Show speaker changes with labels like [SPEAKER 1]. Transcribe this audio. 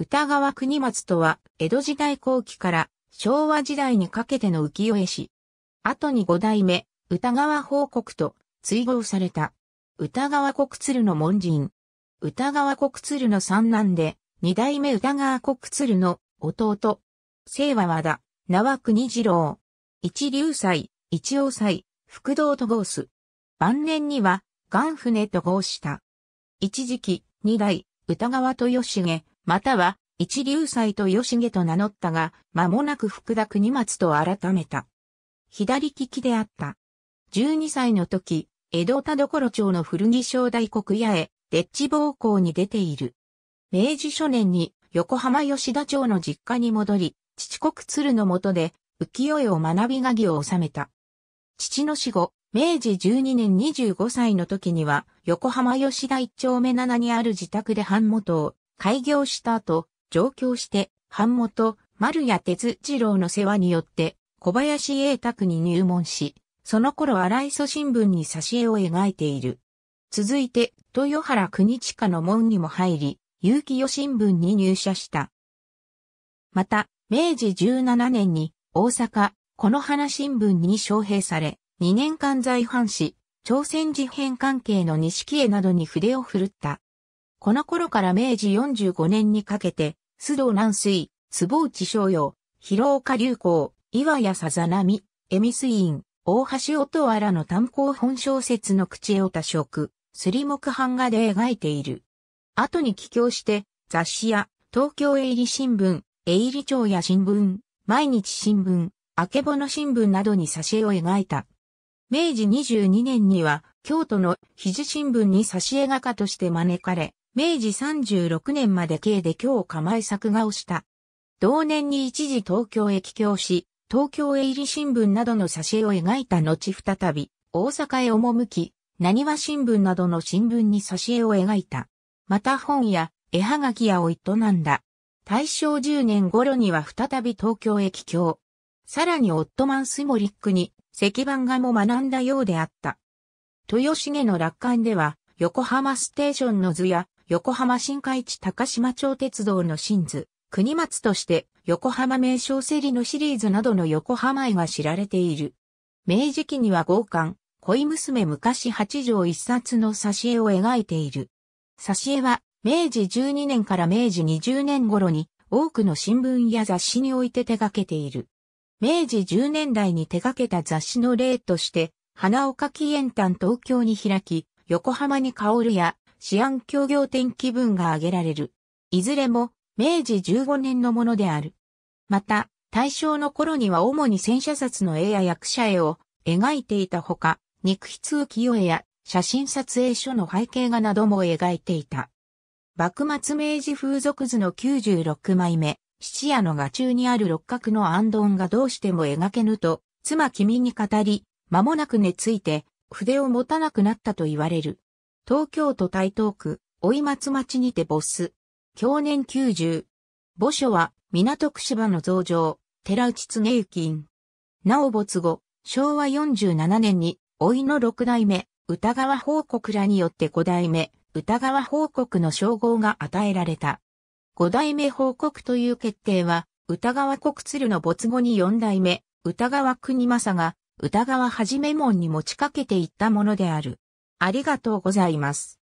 [SPEAKER 1] 歌川国松とは、江戸時代後期から昭和時代にかけての浮世絵師。後に五代目、歌川報国と追号された。歌川国鶴の門人。歌川国鶴の三男で、二代目歌川国鶴の弟。清和和田、名は国次郎。一流祭、一王祭、福道と合す。晩年には、元船と合した。一時期、二代、歌川豊重、または一流祭と吉重と名乗ったが、間もなく福田国松と改めた。左利きであった。12歳の時、江戸田所町の古着商大黒屋へ、デッチ暴行に出ている。明治初年に横浜吉田町の実家に戻り、父国鶴の下で浮世絵を学び鍵を収めた。父の死後、明治12年25歳の時には、横浜吉田一丁目7にある自宅で版元を開業した後、上京して、版元、丸谷哲次郎の世話によって、小林栄拓に入門し、その頃荒磯新聞に挿絵を描いている。続いて、豊原国近の門にも入り、有機予新聞に入社した。また、明治17年に大阪、この花新聞に招聘され、2年間在阪し、朝鮮事変関係の錦絵などに筆を振るった。この頃から明治45年にかけて、須藤南水、坪内昭用、広岡流行、岩屋さざ波、恵美水院、大橋音原の炭鉱本小説の口絵を多色、り木版画で描いている。後に帰郷して、雑誌や東京営利新聞、営利町や新聞、毎日新聞、あけぼの新聞などに挿絵を描いた。明治22年には、京都の肘新聞に挿絵画家として招かれ、明治36年まで計で京構え作画をした。同年に一時東京へ帰京し、東京へ入り新聞などの挿絵を描いた後再び、大阪へ赴き、何は新聞などの新聞に挿絵を描いた。また本や絵はがき屋を営んだ。大正10年頃には再び東京へ帰京。さらにオットマンスモリックに石版画も学んだようであった。豊重の楽観では、横浜ステーションの図や横浜新海地高島町鉄道の新図、国松として横浜名称セリのシリーズなどの横浜絵が知られている。明治期には豪刊、恋娘昔八条一冊の挿絵を描いている。挿絵は明治12年から明治20年頃に多くの新聞や雑誌において手掛けている。明治10年代に手掛けた雑誌の例として、花岡紀園丹東京に開き、横浜に香るや治安協業展。気分が挙げられる。いずれも明治15年のものである。また、大正の頃には主に戦車札の絵や役者絵を描いていたほか、肉筆浮世絵や写真撮影所の背景画なども描いていた。幕末明治風俗図の96枚目、七夜の画中にある六角の暗ンがどうしても描けぬと、妻君に語り、間もなく寝ついて、筆を持たなくなったと言われる。東京都台東区、追松町にてボス。去年90。墓所は、港区芝の増上、寺内恒行院。なお没後、昭和47年に、老いの六代目、歌川報告らによって五代目、歌川報告の称号が与えられた。五代目報告という決定は、歌川国鶴の没後に四代目、歌川国政が、歌川はじめ門に持ちかけていったものである。ありがとうございます。